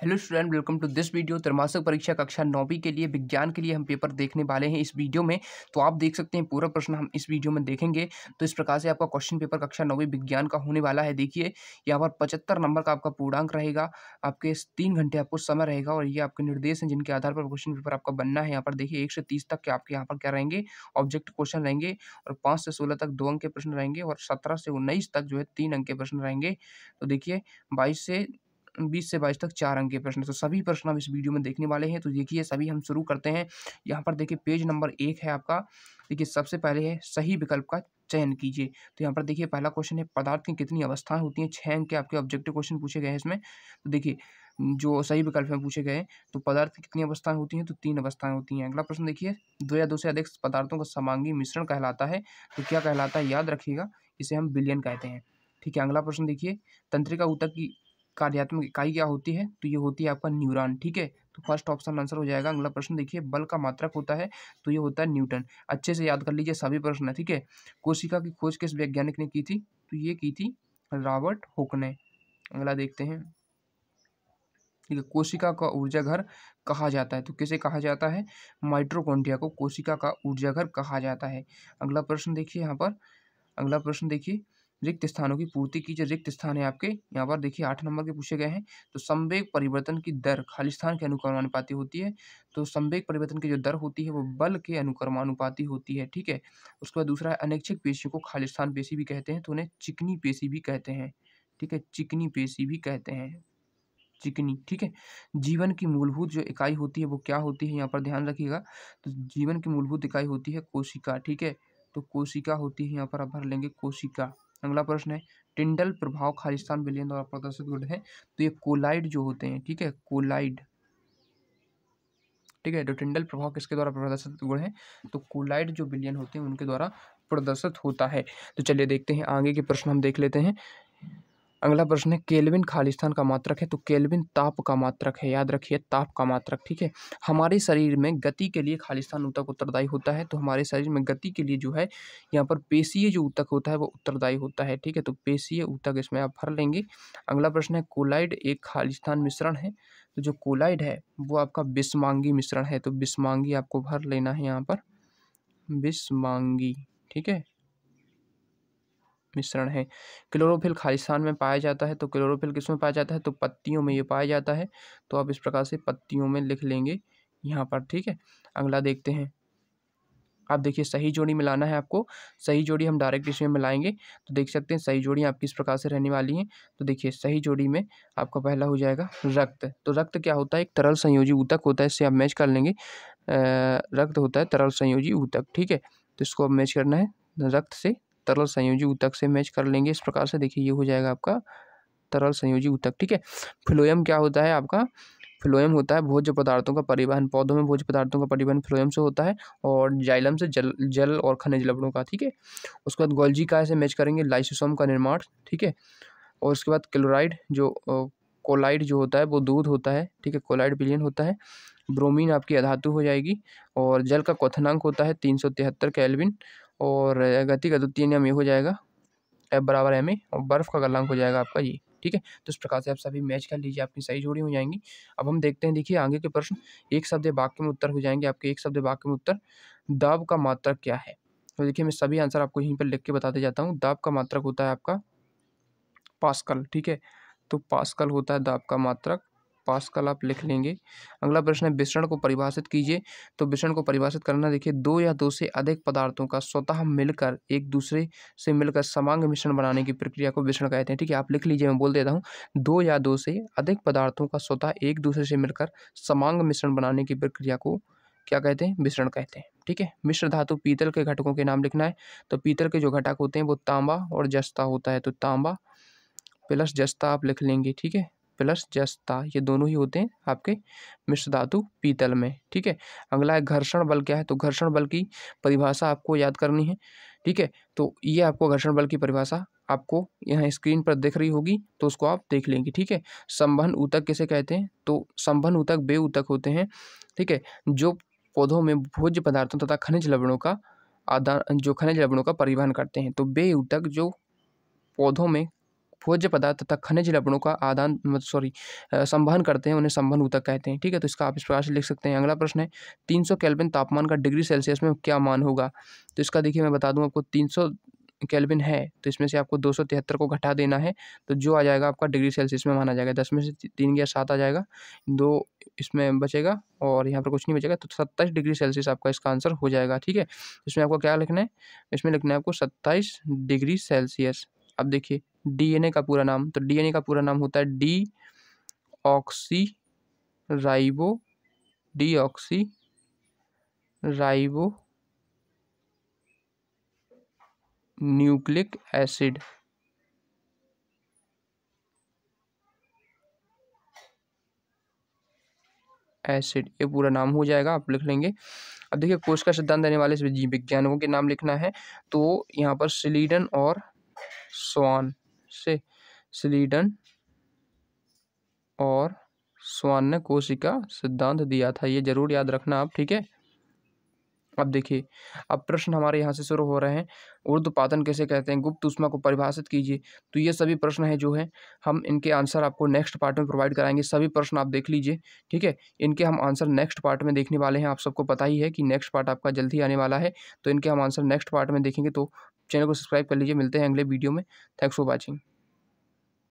hello student welcome to this video त्रिमासिक परीक्षा कक्षा नौवीं के लिए विज्ञान के लिए हम पेपर देखने वाले हैं इस वीडियो में तो आप देख सकते हैं पूरा प्रश्न हम इस वीडियो में देखेंगे तो इस प्रकार से आपका क्वेश्चन पेपर कक्षा नौवीं विज्ञान का होने वाला है देखिए यहाँ पर पचहत्तर नंबर का आपका पूर्णांक रहेगा आपके तीन घंटे आपको समय रहेगा और ये आपके निर्देश हैं जिनके आधार पर क्वेश्चन पेपर आपका बनना है यहाँ पर देखिए एक से तीस तक के आपके यहाँ पर क्या रहेंगे ऑब्जेक्ट क्वेश्चन रहेंगे और पाँच से सोलह तक दो अंक के प्रश्न रहेंगे और सत्रह से उन्नीस तक जो है तीन अंक के प्रश्न रहेंगे तो देखिए बाईस से बीस से बाईस तक चार अंक के प्रश्न तो सभी प्रश्न हम इस वीडियो में देखने वाले हैं तो देखिए सभी हम शुरू करते हैं यहाँ पर देखिए पेज नंबर एक है आपका देखिए सबसे पहले है सही विकल्प का चयन कीजिए तो यहाँ पर देखिए पहला क्वेश्चन है पदार्थ की कितनी अवस्थाएं होती हैं छः अंक के आपके ऑब्जेक्टिव क्वेश्चन पूछे गए हैं इसमें तो देखिए जो सही विकल्प में पूछे गए तो पदार्थ की कितनी अवस्थाएं होती हैं तो तीन अवस्थाएं होती हैं अगला प्रश्न देखिए दो या दो से अधिक पदार्थों का समांगी मिश्रण कहलाता है तो क्या कहलाता है याद रखिएगा इसे हम बिलियन कहते हैं ठीक है अगला प्रश्न देखिए तंत्रिका ऊतक की कार्यात्मक इकाई क्या होती है तो ये होती है आपका न्यूरॉन ठीक है तो फर्स्ट ऑप्शन आंसर हो जाएगा अगला प्रश्न देखिए बल का मात्रक होता है तो ये होता है न्यूटन अच्छे से याद कर लीजिए सभी प्रश्न है ठीक है कोशिका की खोज किस वैज्ञानिक ने की थी तो ये की थी रॉबर्ट हुक ने अगला देखते हैं ठीक है कोशिका का ऊर्जा घर कहा जाता है तो किसे कहा जाता है माइट्रोकॉन्ड्रिया को कोशिका का ऊर्जा घर कहा जाता है अगला प्रश्न देखिए यहाँ पर अगला प्रश्न देखिए रिक्त स्थानों की पूर्ति की जो रिक्त स्थान है आपके यहाँ पर देखिए आठ नंबर के पूछे गए हैं तो संवेग परिवर्तन की दर खाली स्थान के अनुक्रमानुपाती होती है तो संवेग परिवर्तन की जो दर होती है वो बल के अनुक्रमानुपाती होती है ठीक है उसके बाद दूसरा है अनैच्छिक पेशियों को खाली स्थान पेशी भी कहते हैं तो उन्हें चिकनी पेशी भी कहते हैं ठीक है चिकनी पेशी भी कहते हैं चिकनी ठीक है जीवन की मूलभूत जो इकाई होती है वो क्या होती है यहाँ पर ध्यान रखिएगा तो जीवन की मूलभूत इकाई होती है कोशिका ठीक है तो कोशिका होती है यहाँ पर आप भर लेंगे कोशिका अगला प्रश्न है टिंडल प्रभाव खालिस्तान विलियन द्वारा प्रदर्शित गुण है तो ये कोलाइड जो होते हैं ठीक है कोलाइड ठीक है तो टिंडल प्रभाव किसके द्वारा प्रदर्शित गुण है तो कोलाइड जो विलियन होते हैं उनके द्वारा प्रदर्शित होता है तो चलिए देखते हैं आगे के प्रश्न हम देख लेते हैं अगला प्रश्न है केल्विन खालिस्थान का मात्रक है तो केल्विन ताप का मात्रक है याद रखिए ताप का मात्रक ठीक है हमारे शरीर में गति के लिए खालिस्थान ऊतक उत्तरदायी होता है तो हमारे शरीर में गति के लिए जो है यहाँ पर पेशीय जो ऊतक होता है वो उत्तरदायी होता है ठीक है तो पेशीय ऊतक इसमें आप भर लेंगे अगला प्रश्न है कोलाइड एक खालिस्थान मिश्रण है तो जो कोलाइड है वो आपका बिस्मांगी मिश्रण है तो बिस्मांगी आपको भर लेना है यहाँ पर बिस्मांगी ठीक है मिश्रण है क्लोरोफिल खालिस्तान में पाया जाता है तो क्लोरोफिल किस में पाया जाता है तो पत्तियों में ये पाया जाता है तो आप इस प्रकार से पत्तियों में लिख लेंगे यहाँ पर ठीक है अगला देखते हैं आप देखिए सही जोड़ी मिलाना है आपको सही जोड़ी हम डायरेक्ट इसमें मिलाएंगे तो देख सकते हैं सही जोड़ी आपकी इस प्रकार से रहने वाली हैं तो देखिए सही जोड़ी में आपका पहला हो जाएगा रक्त तो रक्त क्या होता है एक तरल संयोजी ऊतक होता है इससे आप मैच कर लेंगे रक्त होता है तरल संयोजी ऊतक ठीक है तो इसको अब मैच करना है रक्त से तरल संयोजी उतक से मैच कर लेंगे इस प्रकार से देखिए ये हो जाएगा आपका तरल संयोजी उतक ठीक है फ्लोएम क्या होता है आपका फ्लोएम होता है भोज्य पदार्थों का परिवहन पौधों में भोज्य पदार्थों का परिवहन फ्लोएम से होता है और जाइलम से जल जल और खनिज लवणों का ठीक है उसके बाद गोल्जी का ऐसे मैच करेंगे लाइसोसोम का निर्माण ठीक है और उसके बाद क्लोराइड जो कोलाइड जो होता है वो दूध होता है ठीक है कोलाइड बिलियन होता है ब्रोमीन आपकी अधातु हो जाएगी और जल का क्वथनांक होता है तीन सौ तिहत्तर कैलविन और गति का द्वितीय नियम ये हो जाएगा एफ बराबर एम ए और बर्फ़ का गलांक हो जाएगा आपका ये ठीक है तो इस प्रकार से आप सभी मैच कर लीजिए आपकी सही जोड़ी हो जाएंगी अब हम देखते हैं देखिए आगे के प्रश्न एक शब्द वाक्य में उत्तर हो जाएंगे आपके एक शब्द वाक्य में उत्तर दाब का मात्रक क्या है तो देखिए मैं सभी आंसर आपको यहीं पर लिख के बताते जाता हूँ दाब का मात्रक होता है आपका पास्कल ठीक है तो पास्कल होता है दाब का मात्रक पास्कल आप लिख लेंगे अगला प्रश्न है मिश्रण को परिभाषित कीजिए तो मिश्रण को परिभाषित करना देखिए दो या दो से अधिक पदार्थों का स्वतः मिलकर एक दूसरे से मिलकर समांग मिश्रण बनाने की प्रक्रिया को मिश्रण कहते हैं ठीक है आप लिख लीजिए मैं बोल देता हूँ दो या दो से अधिक पदार्थों का स्वतः एक दूसरे से मिलकर समांग मिश्रण बनाने की प्रक्रिया को क्या कहते हैं मिश्रण कहते हैं ठीक है मिश्र धातु पीतल के घटकों के नाम लिखना है तो पीतल के जो घटक होते हैं वो तांबा और जस्ता होता है तो तांबा प्लस जस्ता आप लिख लेंगे ठीक है प्लस जस्ता ये दोनों ही होते हैं आपके मिश्र धातु पीतल में ठीक है अगला है घर्षण बल क्या है तो घर्षण बल की परिभाषा आपको याद करनी है ठीक है तो ये आपको घर्षण बल की परिभाषा आपको यहाँ स्क्रीन पर दिख रही होगी तो उसको आप देख लेंगे ठीक है संभन ऊतक किसे कहते हैं तो संभन ऊतक बे ऊतक होते हैं ठीक है जो पौधों में भोज्य पदार्थों तथा खनिज लवणों का आदान जो खनिज लवणों का परिवहन करते हैं तो बे ऊतक जो पौधों में भोज्य पदार्थ तथा खनिज लवणों का आदान सॉरी संवहन करते हैं उन्हें संवहन ऊतक कहते हैं ठीक है तो इसका आप इस प्रकार से लिख सकते हैं अगला प्रश्न है तीन सौ कैलबिन तापमान का डिग्री सेल्सियस में क्या मान होगा तो इसका देखिए मैं बता दूँ आपको तीन सौ है तो इसमें से आपको दो सौ तिहत्तर को घटा देना है तो जो आ जाएगा आपका डिग्री सेल्सियस में माना जाएगा दस में से तीन या सात आ जाएगा दो इसमें बचेगा और यहाँ पर कुछ नहीं बचेगा तो सत्ताईस डिग्री सेल्सियस आपका इसका आंसर हो जाएगा ठीक है इसमें आपको क्या लिखना है इसमें लिखना है आपको सत्ताईस डिग्री सेल्सियस अब देखिए डीएनए का पूरा नाम तो डीएनए का पूरा नाम होता है deoxyribo deoxyribonucleic acid acid ये पूरा नाम हो जाएगा आप लिख लेंगे अब देखिए कोश का सिद्धांत देने वाले विज्ञानों के नाम लिखना है तो यहाँ पर सिलीडन और स्वान से स्लीडन और स्वान ने कोशिका सिद्धांत दिया था ये जरूर याद रखना आप ठीक है अब देखिए अब प्रश्न हमारे यहाँ से शुरू हो रहे हैं ऊर्ध्वपातन कैसे कहते हैं गुप्त उष्मा को परिभाषित कीजिए तो ये सभी प्रश्न हैं जो हैं हम इनके आंसर आपको नेक्स्ट पार्ट में प्रोवाइड कराएंगे सभी प्रश्न आप देख लीजिए ठीक है इनके हम आंसर नेक्स्ट पार्ट में देखने वाले हैं आप सबको पता ही है कि नेक्स्ट पार्ट आपका जल्द ही आने वाला है तो इनके हम आंसर नेक्स्ट पार्ट में देखेंगे तो चैनल को सब्सक्राइब कर लीजिए मिलते हैं अगले वीडियो में थैंक्स फॉर वॉचिंग